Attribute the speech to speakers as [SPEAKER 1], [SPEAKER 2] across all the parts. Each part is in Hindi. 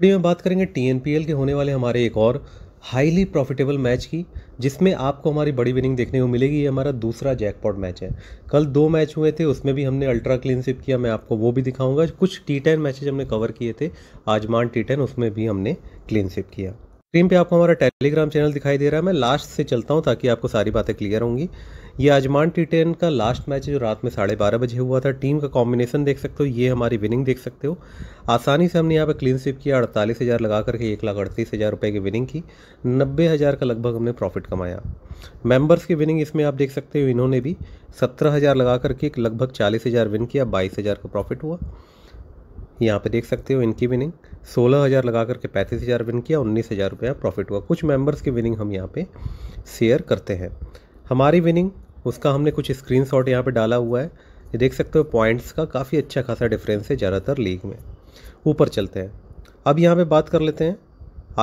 [SPEAKER 1] वीडियो में बात करेंगे टी के होने वाले हमारे एक और हाईली प्रॉफिटेबल मैच की जिसमें आपको हमारी बड़ी विनिंग देखने को मिलेगी ये हमारा दूसरा जैकपॉट मैच है कल दो मैच हुए थे उसमें भी हमने अल्ट्रा क्लीन क्लीनशिप किया मैं आपको वो भी दिखाऊंगा कुछ टी टेन मैचेज हमने कवर किए थे आजमान टी टेन उसमें भी हमने क्लीन स्विप किया स्क्रीन पे आपको हमारा टेलीग्राम चैनल दिखाई दे रहा है मैं लास्ट से चलता हूँ ताकि आपको सारी बातें क्लियर होंगी ये अजमान टी टेन का लास्ट मैच जो रात में साढ़े बारह बजे हुआ था टीम का कॉम्बिनेशन देख सकते हो ये हमारी विनिंग देख सकते हो आसानी से हमने यहाँ पे क्लीन स्विप किया अड़तालीस हज़ार लगा करके एक लाख अड़तीस हज़ार रुपये की विनिंग की नब्बे हज़ार का लगभग हमने प्रॉफिट कमाया मेंबर्स की विनिंग इसमें आप देख सकते हो इन्होंने भी सत्रह हज़ार लगा करके एक लगभग चालीस हज़ार विन किया बाईस हज़ार का प्रॉफिट हुआ यहाँ पे देख सकते हो इनकी विनिंग सोलह हज़ार लगा करके पैंतीस हज़ार विन किया उन्नीस हज़ार रुपया प्रॉफिट हुआ कुछ मेंबर्स की विनिंग हम यहाँ पे शेयर करते हैं हमारी विनिंग उसका हमने कुछ स्क्रीन शॉट यहाँ पर डाला हुआ है ये देख सकते हो पॉइंट्स का काफ़ी अच्छा खासा डिफरेंस है ज़्यादातर लीग में ऊपर चलते हैं अब यहाँ पर बात कर लेते हैं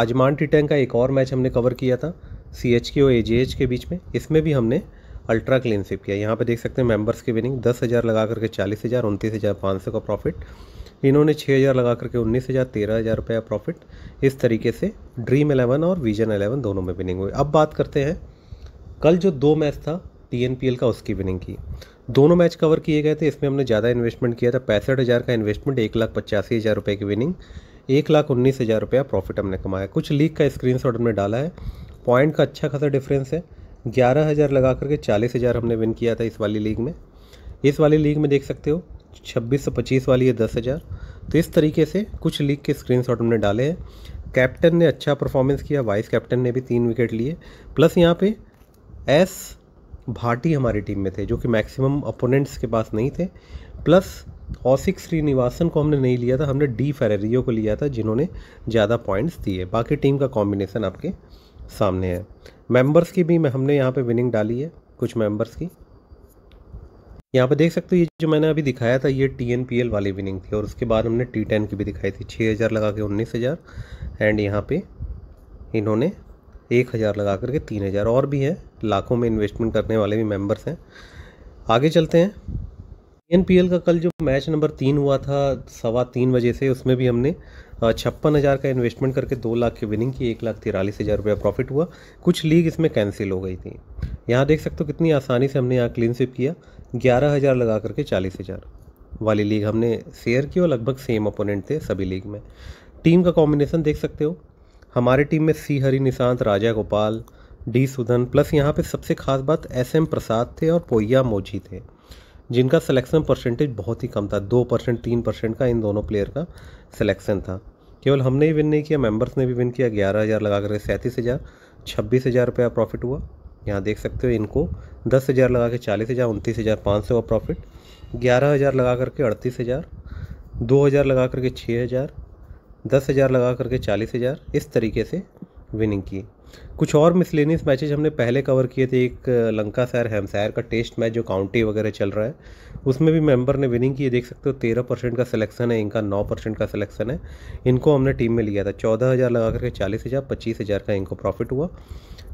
[SPEAKER 1] आजमान टीटेंग का एक और मैच हमने कवर किया था सी एच के और ए जी एच के बीच में इसमें भी हमने अल्ट्रा क्लीनशिप किया यहाँ पे देख सकते हैं मेंबर्स की विनिंग दस हज़ार लगा करके चालीस हज़ार उनतीस हज़ार पाँच सौ का प्रॉफिट इन्होंने छः हज़ार लगा करके उन्नीस हज़ार तेरह हज़ार रुपये का प्रॉफिट इस तरीके से ड्रीम एलेवन और विजन एलेवन दोनों में विनिंग हुई अब बात करते हैं कल जो दो मैच था टी का उसकी विनिंग की दोनों मैच कवर किए गए थे इसमें हमने ज़्यादा इन्वेस्टमेंट किया था पैंसठ हज़ार का इन्वेस्टमेंट एक लाख पचासी हज़ार रुपये की विनिंग एक लाख उन्नीस हज़ार रुपया प्रॉफिट हमने कमाया कुछ लीग का स्क्रीन शॉट हमने डाला है पॉइंट का अच्छा खासा डिफरेंस है ग्यारह हज़ार लगा करके चालीस हज़ार हमने विन किया था इस वाली लीग में इस वाली लीग में देख सकते हो छब्बीस सौ पच्चीस वाली है दस हज़ार तो इस तरीके से कुछ लीग के स्क्रीन शॉट हमने डाले हैं कैप्टन ने अच्छा परफॉर्मेंस किया वाइस कैप्टन ने भी तीन विकेट लिए प्लस यहाँ पे एस भाटी हमारी टीम में थे जो कि मैक्सिमम अपोनेंट्स के पास नहीं थे प्लस ओसिक श्रीनिवासन को हमने नहीं लिया था हमने डी फेरेरियो को लिया था जिन्होंने ज़्यादा पॉइंट्स दिए बाकी टीम का कॉम्बिनेसन आपके सामने है मेंबर्स की भी हमने यहाँ पे विनिंग डाली है कुछ मेंबर्स की यहाँ पे देख सकते हो ये जो मैंने अभी दिखाया था ये टी एन पी एल वाली विनिंग थी और उसके बाद हमने टी टेन की भी दिखाई थी छः हज़ार लगा के उन्नीस हज़ार एंड यहाँ पे इन्होंने एक हज़ार लगा करके तीन हज़ार और भी हैं लाखों में इन्वेस्टमेंट करने वाले भी मेम्बर्स हैं आगे चलते हैं एन का कल जो मैच नंबर तीन हुआ था सवा तीन बजे से उसमें भी हमने छप्पन हज़ार का इन्वेस्टमेंट करके दो लाख की विनिंग की एक लाख तिरालीस हज़ार रुपया प्रॉफिट हुआ कुछ लीग इसमें कैंसिल हो गई थी यहाँ देख सकते हो कितनी आसानी से हमने यहाँ क्लीन स्विप किया ग्यारह हज़ार लगा करके चालीस हज़ार वाली लीग हमने शेयर की और लगभग सेम अपोनेंट थे सभी लीग में टीम का कॉम्बिनेशन देख सकते हो हमारे टीम में C Hari Nishanth Rajagopal D Sudhan plus यहाँ पे सबसे खास बात एस एम प्रसाद थे और पोया मोजी थे जिनका सिलेक्शन परसेंटेज बहुत ही कम था दो परसेंट तीन परसेंट का इन दोनों प्लेयर का सिलेक्शन था केवल हमने ही विन नहीं किया मेंबर्स ने भी विन किया ग्यारह हज़ार लगा करके सैंतीस हज़ार छब्बीस हज़ार रुपया प्रॉफिट हुआ यहाँ देख सकते हो इनको दस हज़ार लगा के चालीस हज़ार उनतीस हज़ार पाँच सौ का प्रॉफिट ग्यारह हज़ार लगा करके अड़तीस हज़ार दो हज़ार लगा करके छः हज़ार दस हज़ार लगा करके चालीस हज़ार इस तरीके से विनिंग की कुछ और मिसलेनियस मैचेज हमने पहले कवर किए थे एक लंका सैर हेमसायर का टेस्ट मैच जो काउंटी वगैरह चल रहा है उसमें भी मेंबर ने विनिंग की है देख सकते हो तेरह परसेंट का सिलेक्शन है इनका नौ परसेंट का सिलेक्शन है इनको हमने टीम में लिया था चौदह हज़ार लगा करके चालीस हज़ार पच्चीस हज़ार का इनको प्रॉफिट हुआ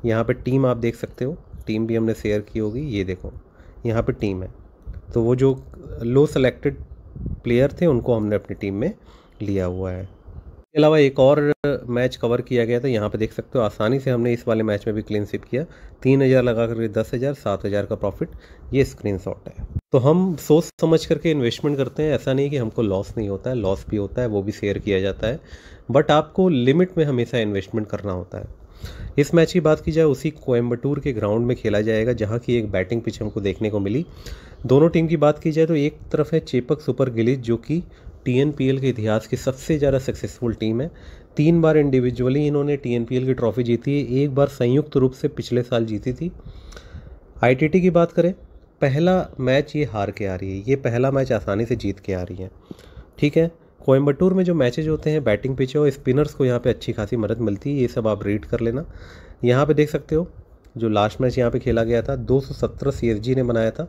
[SPEAKER 1] यहाँ पर टीम आप देख सकते हो टीम भी हमने शेयर की होगी ये देखो यहाँ पर टीम है तो वो जो लो सेलेक्टेड प्लेयर थे उनको हमने अपनी टीम में लिया हुआ है इसके अलावा एक और मैच कवर किया गया था यहाँ पे देख सकते हो आसानी से हमने इस वाले मैच में भी क्लीन स्विप किया तीन हज़ार लगा कर दस हज़ार सात हज़ार का प्रॉफिट ये स्क्रीन है तो हम सोच समझ करके इन्वेस्टमेंट करते हैं ऐसा नहीं कि हमको लॉस नहीं होता है लॉस भी होता है वो भी शेयर किया जाता है बट आपको लिमिट में हमेशा इन्वेस्टमेंट करना होता है इस मैच की बात की जाए उसी कोयम्बटूर के ग्राउंड में खेला जाएगा जहाँ की एक बैटिंग पिच हमको देखने को मिली दोनों टीम की बात की जाए तो एक तरफ है चेपक सुपर गिलीज जो कि टी के इतिहास की सबसे ज़्यादा सक्सेसफुल टीम है तीन बार इंडिविजुअली इन्होंने टी की ट्रॉफ़ी जीती है एक बार संयुक्त रूप से पिछले साल जीती थी आई की बात करें पहला मैच ये हार के आ रही है ये पहला मैच आसानी से जीत के आ रही है ठीक है कोयम्बटूर में जो मैचेज होते हैं बैटिंग पिच और स्पिनर्स को यहाँ पे अच्छी खासी मदद मिलती है ये सब आप रीड कर लेना यहाँ पे देख सकते हो जो लास्ट मैच यहाँ पे खेला गया था 217 सौ ने बनाया था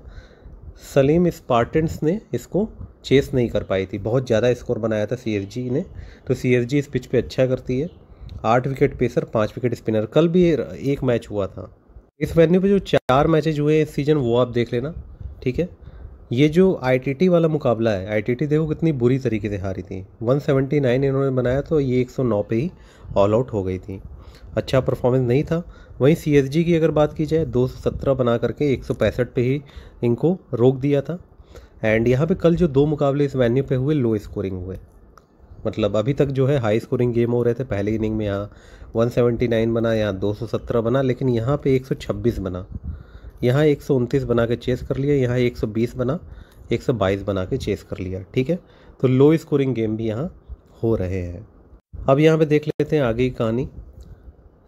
[SPEAKER 1] सलीम स्पार्टन्स ने इसको चेस नहीं कर पाई थी बहुत ज़्यादा स्कोर बनाया था सी ने तो सी इस पिच पे अच्छा करती है आठ विकेट पेसर पाँच विकेट स्पिनर कल भी एक मैच हुआ था इस वेन्यू पे जो चार मैचेज हुए इस सीज़न वो आप देख लेना ठीक है ये जो आई वाला मुकाबला है टी देखो कितनी बुरी तरीके से हारी थी 179 इन्होंने बनाया तो ये 109 पे ही ऑल आउट हो गई थी अच्छा परफॉर्मेंस नहीं था वहीं सी की अगर बात की जाए 217 बना करके एक पे ही इनको रोक दिया था एंड यहाँ पे कल जो दो मुकाबले इस वेन्यू पे हुए लो स्कोरिंग हुए मतलब अभी तक जो है हाई स्कोरिंग गेम हो रहे थे पहले इनिंग में यहाँ 179 बना यहाँ 217 बना लेकिन यहाँ पे 126 बना यहाँ एक बना के चेस कर लिया यहाँ 120 बना 122 बना के चेस कर लिया ठीक है तो लो स्कोरिंग गेम भी यहाँ हो रहे हैं अब यहाँ पे देख लेते हैं आगे की कहानी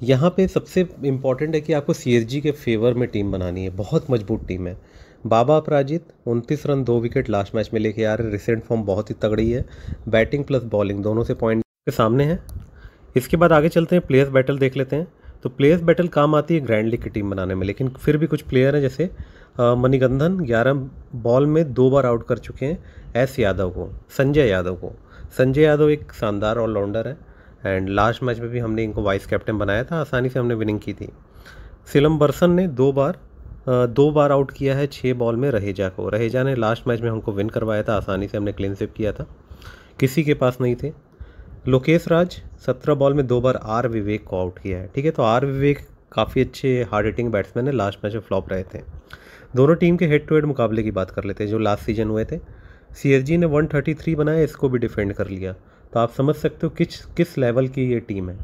[SPEAKER 1] यहाँ पे सबसे इम्पॉर्टेंट है कि आपको सी के फेवर में टीम बनानी है बहुत मजबूत टीम है बाबा अपराजित उनतीस रन दो विकेट लास्ट मैच में लेके आ रहे रिसेंट फॉर्म बहुत ही तगड़ी है बैटिंग प्लस बॉलिंग दोनों से पॉइंट के सामने हैं इसके बाद आगे चलते हैं प्लेयर्स बैटल देख लेते हैं तो प्लेयर्स बैटल काम आती है ग्रैंड लीग की टीम बनाने में लेकिन फिर भी कुछ प्लेयर हैं जैसे मणिगंधन ग्यारह बॉल में दो बार आउट कर चुके हैं एस यादव को संजय यादव को संजय यादव एक शानदार ऑलराउंडर है एंड लास्ट मैच में भी हमने इनको वाइस कैप्टन बनाया था आसानी से हमने विनिंग की थी सिलम बर्सन ने दो बार दो बार आउट किया है छः बॉल में रहेजा को रहेजा ने लास्ट मैच में हमको विन करवाया था आसानी से हमने क्लीन सेप किया था किसी के पास नहीं थे लोकेश राज सत्रह बॉल में दो बार आर विवेक को आउट किया है ठीक है तो आर विवेक काफ़ी अच्छे हार्ड हिटिंग बैट्समैन है लास्ट मैच में फ्लॉप रहे थे दोनों टीम के हेड टू हेड मुकाबले की बात कर लेते हैं जो लास्ट सीजन हुए थे सी ने 133 बनाया इसको भी डिफेंड कर लिया तो आप समझ सकते हो किस किस लेवल की ये टीम है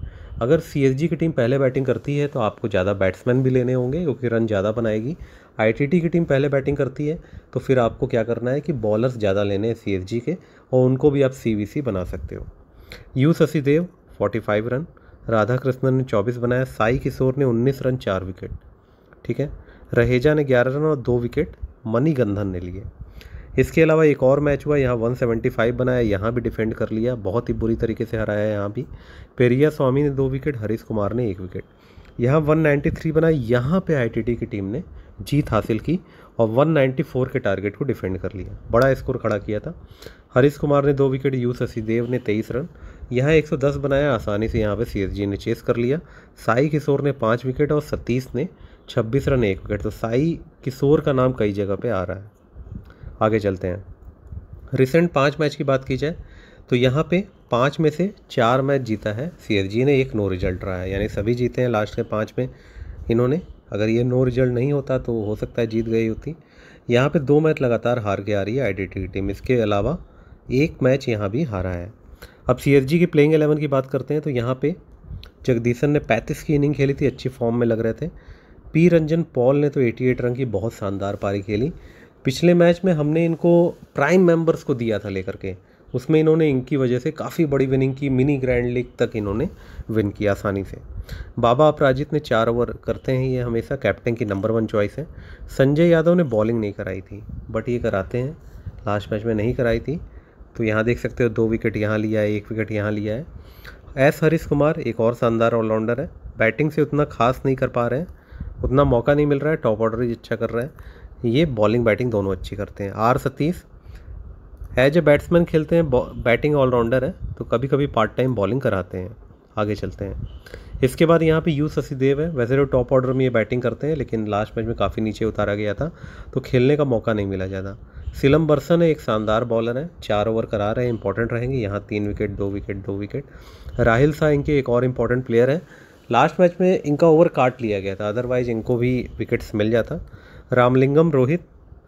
[SPEAKER 1] अगर सी की टीम पहले बैटिंग करती है तो आपको ज़्यादा बैट्समैन भी लेने होंगे क्योंकि रन ज़्यादा बनाएगी आई की टीम पहले बैटिंग करती है तो फिर आपको क्या करना है कि बॉलर्स ज़्यादा लेने हैं सी के और उनको भी आप सी बना सकते हो U Sasidev five run Radhakrishnan ने चौबीस बनाया साई किशोर ने उन्नीस रन चार विकेट ठीक है रहेजा ने ग्यारह रन और दो विकेट मनी गंधन ने लिए इसके अलावा एक और मैच हुआ यहाँ 175 बनाया यहाँ भी डिफेंड कर लिया बहुत ही बुरी तरीके से हराया यहाँ भी पेरिया स्वामी ने दो विकेट हरीश कुमार ने एक विकेट यहाँ 193 बना यहाँ पे आईटीटी की टीम ने जीत हासिल की और 194 के टारगेट को डिफेंड कर लिया बड़ा स्कोर खड़ा किया था हरीश कुमार ने दो विकेट यू शशिदेव ने तेईस रन यहाँ 110 बनाया आसानी से यहाँ पे जी ने चेस कर लिया साई किशोर ने पाँच विकेट और सतीश ने छब्बीस रन एक विकेट तो साई किशोर का नाम कई जगह पर आ रहा है आगे चलते हैं रिसेंट पाँच मैच की बात की जाए तो यहाँ पे पाँच में से चार मैच जीता है सी ने एक नो रिजल्ट रहा है यानी सभी जीते हैं लास्ट के पाँच में इन्होंने अगर ये नो रिजल्ट नहीं होता तो हो सकता है जीत गई होती यहाँ पे दो मैच लगातार हार के आ रही है आई टी टीम इसके अलावा एक मैच यहाँ भी हारा है अब सी की प्लेइंग एलेवन की बात करते हैं तो यहाँ पे जगदीशन ने पैंतीस की इनिंग खेली थी अच्छी फॉर्म में लग रहे थे पी रंजन पॉल ने तो 88 रन की बहुत शानदार पारी खेली पिछले मैच में हमने इनको प्राइम मेंबर्स को दिया था लेकर के उसमें इन्होंने इनकी वजह से काफ़ी बड़ी विनिंग की मिनी ग्रैंड लीग तक इन्होंने विन किया आसानी से बाबा अपराजित ने चार ओवर करते हैं ये हमेशा कैप्टन की नंबर वन चॉइस है संजय यादव ने बॉलिंग नहीं कराई थी बट ये कराते हैं लास्ट मैच में नहीं कराई थी तो यहाँ देख सकते हो दो विकेट यहाँ लिया है एक विकेट यहाँ लिया है एस हरीश कुमार एक और शानदार ऑलराउंडर है बैटिंग से उतना खास नहीं कर पा रहे हैं उतना मौका नहीं मिल रहा है टॉप ऑर्डर ही अच्छा कर रहा है ये बॉलिंग बैटिंग दोनों अच्छी करते हैं R Satish as a batsman खेलते हैं बैटिंग ऑलराउंडर है तो कभी कभी पार्ट टाइम बॉलिंग कराते हैं आगे चलते हैं इसके बाद यहाँ पे यू शशिदेव है वैसे तो टॉप ऑर्डर में ये बैटिंग करते हैं लेकिन लास्ट मैच में काफ़ी नीचे उतारा गया था तो खेलने का मौका नहीं मिला ज़्यादा सिलम बर्सन एक शानदार बॉलर है चार ओवर करा रहे हैं इंपॉर्टेंट रहेंगे यहाँ तीन विकेट दो विकेट दो विकेट राहिल शाह इनके एक और इम्पॉर्टेंट प्लेयर हैं लास्ट मैच में इनका ओवर काट लिया गया था अदरवाइज़ इनको भी विकेट्स मिल जाता रामलिंगम रोहित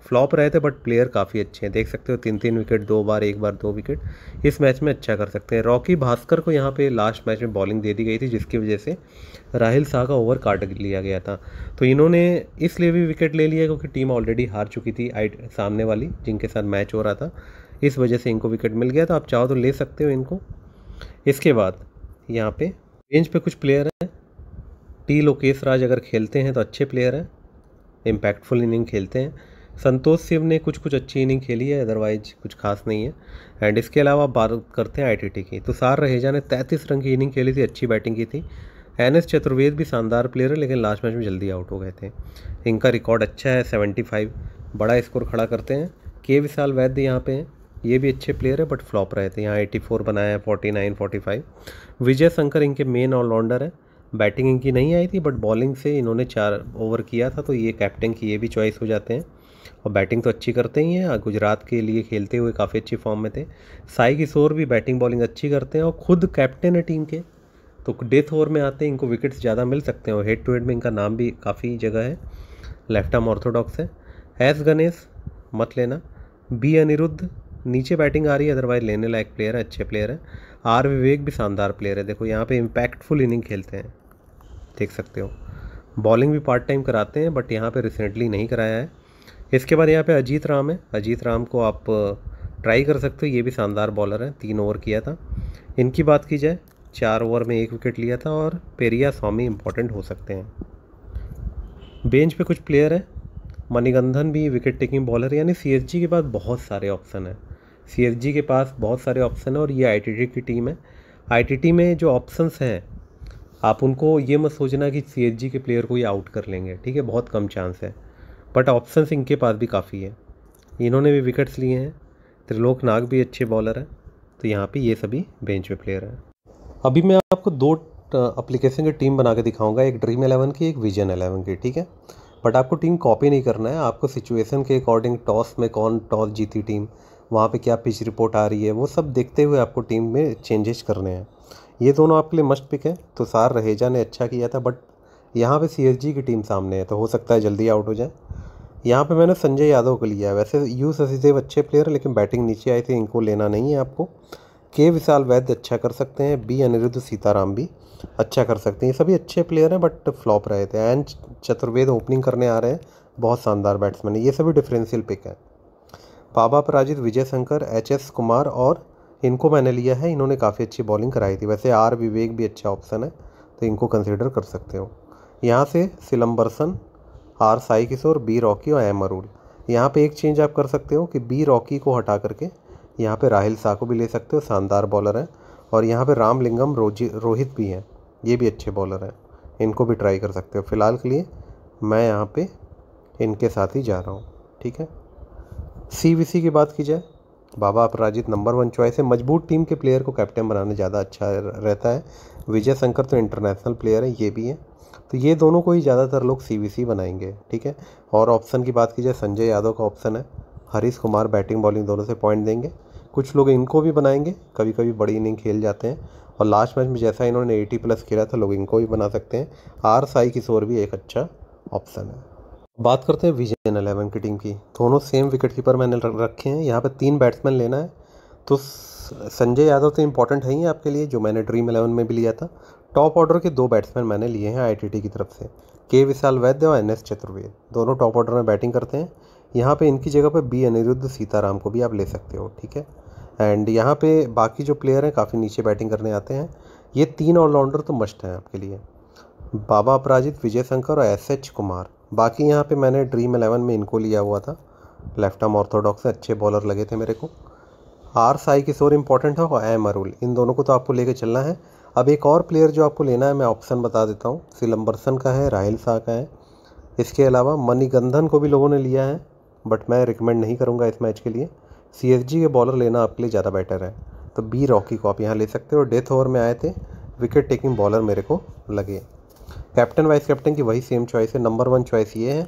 [SPEAKER 1] फ्लॉप रहे थे बट प्लेयर काफ़ी अच्छे हैं देख सकते हो तीन तीन विकेट दो बार एक बार दो विकेट इस मैच में अच्छा कर सकते हैं रॉकी भास्कर को यहाँ पे लास्ट मैच में बॉलिंग दे दी गई थी जिसकी वजह से राहिल शाह का ओवर काट लिया गया था तो इन्होंने इसलिए भी विकेट ले लिया क्योंकि टीम ऑलरेडी हार चुकी थी आइट सामने वाली जिनके साथ मैच हो रहा था इस वजह से इनको विकेट मिल गया तो आप चाहो तो ले सकते हो इनको इसके बाद यहाँ पे बेंच पे कुछ प्लेयर हैं टी लोकेश राज अगर खेलते हैं तो अच्छे प्लेयर हैं इम्पैक्टफुल इनिंग खेलते हैं संतोष शिव ने कुछ कुछ अच्छी इनिंग खेली है अदरवाइज कुछ खास नहीं है एंड इसके अलावा बात करते हैं आईटीटी की तुषार रहेजा ने तैंतीस रन की इनिंग खेली थी अच्छी बैटिंग की थी एन एस चतुर्वेद भी शानदार प्लेयर है लेकिन लास्ट मैच में जल्दी आउट हो गए थे इनका रिकॉर्ड अच्छा है सेवेंटी फाइव बड़ा स्कोर खड़ा करते हैं के विशाल वैद्य यहाँ पे हैं ये भी अच्छे प्लेयर है बट फ्लॉप रहे थे यहाँ एटी फोर बनाया है forty nine forty five Vijay Shankar इनके मेन ऑलराउंडर है बैटिंग इनकी नहीं आई थी बट बॉलिंग से इन्होंने चार ओवर किया था तो ये कैप्टन की ये भी चॉइस हो जाते हैं और बैटिंग तो अच्छी करते ही हैं गुजरात के लिए खेलते हुए काफ़ी अच्छी फॉर्म में थे साई किशोर भी बैटिंग बॉलिंग अच्छी करते हैं और खुद कैप्टन है टीम के तो डेथ ओवर में आते हैं इनको विकेट्स ज़्यादा मिल सकते हैं और हेड टू हेड में इनका नाम भी काफ़ी जगह है लेफ्ट आर्म ऑर्थोडॉक्स है एस गणेश मत लेना बी अनिरुद्ध नीचे बैटिंग आ रही है अदरवाइज लेने लायक प्लेयर है अच्छे प्लेयर है आर विवेक भी शानदार प्लेयर है देखो यहाँ पे इम्पैक्टफुल इनिंग खेलते हैं देख सकते हो बॉलिंग भी पार्ट टाइम कराते हैं बट यहाँ पे रिसेंटली नहीं कराया है इसके बाद यहाँ पे अजीत राम है अजीत राम को आप ट्राई कर सकते हो ये भी शानदार बॉलर है तीन ओवर किया था इनकी बात की जाए चार ओवर में एक विकेट लिया था और पेरिया स्वामी इम्पोर्टेंट हो सकते हैं बेंच पे कुछ प्लेयर हैं मणिगंधन भी विकेट टेकिंग बॉलर यानी सी के पास बहुत सारे ऑप्शन हैं सी के पास बहुत सारे ऑप्शन हैं और ये आई की टीम है आई में जो ऑप्शंस हैं आप उनको ये मत सोचना कि सी के प्लेयर को ये आउट कर लेंगे ठीक है बहुत कम चांस है बट ऑप्शन इनके पास भी काफ़ी है इन्होंने भी विकेट्स लिए हैं त्रिलोक नाग भी अच्छे बॉलर हैं तो यहाँ पे ये सभी बेंच पे प्लेयर हैं अभी मैं आपको दो अप्लीकेशन की टीम बना के दिखाऊंगा एक ड्रीम एलेवन की एक विजन एलेवन की ठीक है बट आपको टीम कॉपी नहीं करना है आपको सिचुएसन के अकॉर्डिंग टॉस में कौन टॉस जीती टीम वहाँ पर क्या पिच रिपोर्ट आ रही है वो सब देखते हुए आपको टीम में चेंजेस करने हैं ये दोनों आपके लिए मस्ट पिक है तो सार रहेजा ने अच्छा किया था बट यहाँ पे सीएसजी की टीम सामने है तो हो सकता है जल्दी आउट हो जाए यहाँ पे मैंने संजय यादव को लिया है वैसे यू शशिदेव अच्छे प्लेयर है लेकिन बैटिंग नीचे आई थी इनको लेना नहीं है आपको के विशाल वैद्य अच्छा कर सकते हैं बी अनिरुद्ध सीताराम भी अच्छा कर सकते हैं ये सभी अच्छे प्लेयर हैं बट फ्लॉप रहे थे एंड चतुर्वेद ओपनिंग करने आ रहे हैं बहुत शानदार बैट्समैन है ये सभी डिफरेंशियल पिक हैं बाबा पराजित विजय शंकर एच एस कुमार और इनको मैंने लिया है इन्होंने काफ़ी अच्छी बॉलिंग कराई थी वैसे आर विवेक भी अच्छा ऑप्शन है तो इनको कंसिडर कर सकते हो यहाँ से Silambarasan R Sai Kishore B Rocky और एम अरूल यहाँ पे एक चेंज आप कर सकते हो कि बी रॉकी को हटा करके यहाँ पे राहिल शाह को भी ले सकते हो शानदार बॉलर हैं और यहाँ पे रामलिंगम रोजी रोहित भी हैं ये भी अच्छे बॉलर हैं इनको भी ट्राई कर सकते हो फ़िलहाल के लिए मैं यहाँ पे इनके साथ ही जा रहा हूँ ठीक है सी की बात की जाए बाबा अपराजित नंबर वन चॉइस है मजबूत टीम के प्लेयर को कैप्टन बनाने ज़्यादा अच्छा रहता है विजय शंकर तो इंटरनेशनल प्लेयर है ये भी हैं तो ये दोनों को ही ज़्यादातर लोग सी बनाएंगे ठीक है और ऑप्शन की बात की जाए संजय यादव का ऑप्शन है हरीश कुमार बैटिंग बॉलिंग दोनों से पॉइंट देंगे कुछ लोग इनको भी बनाएंगे कभी कभी बड़ी इनिंग खेल जाते हैं और लास्ट मैच में जैसा इन्होंने 80 प्लस खेला था लोग इनको भी बना सकते हैं आर साई किशोर भी एक अच्छा ऑप्शन है बात करते हैं विजयन एलेवन की टीम की दोनों सेम विकेट कीपर मैंने रखे हैं यहाँ पे तीन बैट्समैन लेना है तो संजय यादव तो इंपॉर्टेंट है ही आपके लिए जो मैंने ड्रीम एलेवन में भी लिया था टॉप ऑर्डर के दो बैट्समैन मैंने लिए हैं आई की तरफ से के विशाल वैद्य और एन एस चतुर्वेद दोनों टॉप ऑर्डर में बैटिंग करते हैं यहाँ पे इनकी जगह पे बी अनिरुद्ध सीताराम को भी आप ले सकते हो ठीक है एंड यहाँ पे बाकी जो प्लेयर हैं काफ़ी नीचे बैटिंग करने आते हैं ये तीन ऑलराउंडर तो मस्ट हैं आपके लिए बाबा अपराजित विजय शंकर और एस एच कुमार बाकी यहाँ पे मैंने ड्रीम एलेवन में इनको लिया हुआ था लेफ्ट आर्म ऑर्थोडॉक्स अच्छे बॉलर लगे थे मेरे को आर साई किशोर इंपॉर्टेंट है और एम अरुल इन दोनों को तो आपको लेके चलना है अब एक और प्लेयर जो आपको लेना है मैं ऑप्शन बता देता हूँ सिलम्बरसन का है राहिल शाह का है इसके अलावा गंधन को भी लोगों ने लिया है बट मैं रिकमेंड नहीं करूँगा इस मैच के लिए सी के बॉलर लेना आपके लिए ज़्यादा बेटर है तो बी रॉकी को आप यहाँ ले सकते हो डेथ ओवर में आए थे विकेट टेकिंग बॉलर मेरे को लगे कैप्टन वाइस कैप्टन की वही सेम चॉइस है नंबर वन चॉइस ये है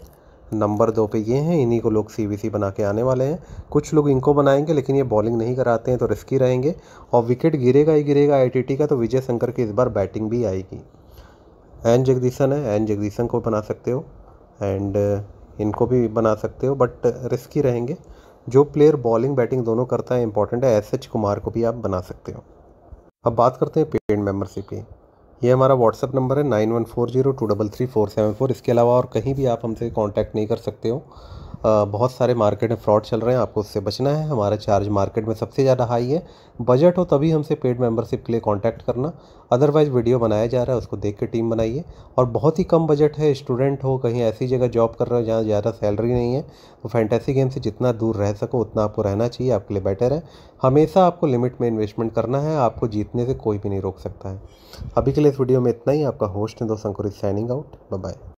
[SPEAKER 1] नंबर दो पे ये हैं इन्हीं को लोग सी बना के आने वाले हैं कुछ लोग इनको बनाएंगे लेकिन ये बॉलिंग नहीं कराते हैं तो रिस्की रहेंगे और विकेट गिरेगा ही गिरेगा आईटीटी का तो विजय शंकर की इस बार बैटिंग भी आएगी एन जगदीशन है एन जगदीशन को बना सकते हो एंड uh, इनको भी बना सकते हो बट रिस्की uh, रहेंगे जो प्लेयर बॉलिंग बैटिंग दोनों करता है इंपॉर्टेंट है एस एच कुमार को भी आप बना सकते हो अब बात करते हैं पेड मेम्बरशिप की ये हमारा व्हाट्सअप नंबर है nine one four zero two double three four seven four इसके अलावा और कहीं भी आप हमसे कॉन्टैक्ट नहीं कर सकते हो बहुत सारे मार्केट में फ्रॉड चल रहे हैं आपको उससे बचना है हमारा चार्ज मार्केट में सबसे ज़्यादा हाई है बजट हो तभी हमसे पेड मेंबरशिप के लिए कांटेक्ट करना अदरवाइज़ वीडियो बनाया जा रहा है उसको देख के टीम बनाइए और बहुत ही कम बजट है स्टूडेंट हो कहीं ऐसी जगह जॉब कर रहे हो जहाँ ज़्यादा सैलरी नहीं है तो फैंटेसी गेम से जितना दूर रह सको उतना आपको रहना चाहिए आपके लिए बेटर है हमेशा आपको लिमिट में इन्वेस्टमेंट करना है आपको जीतने से कोई भी नहीं रोक सकता है अभी के लिए इस वीडियो में इतना ही आपका होस्ट है दो अंकुरित साइनिंग आउट बाय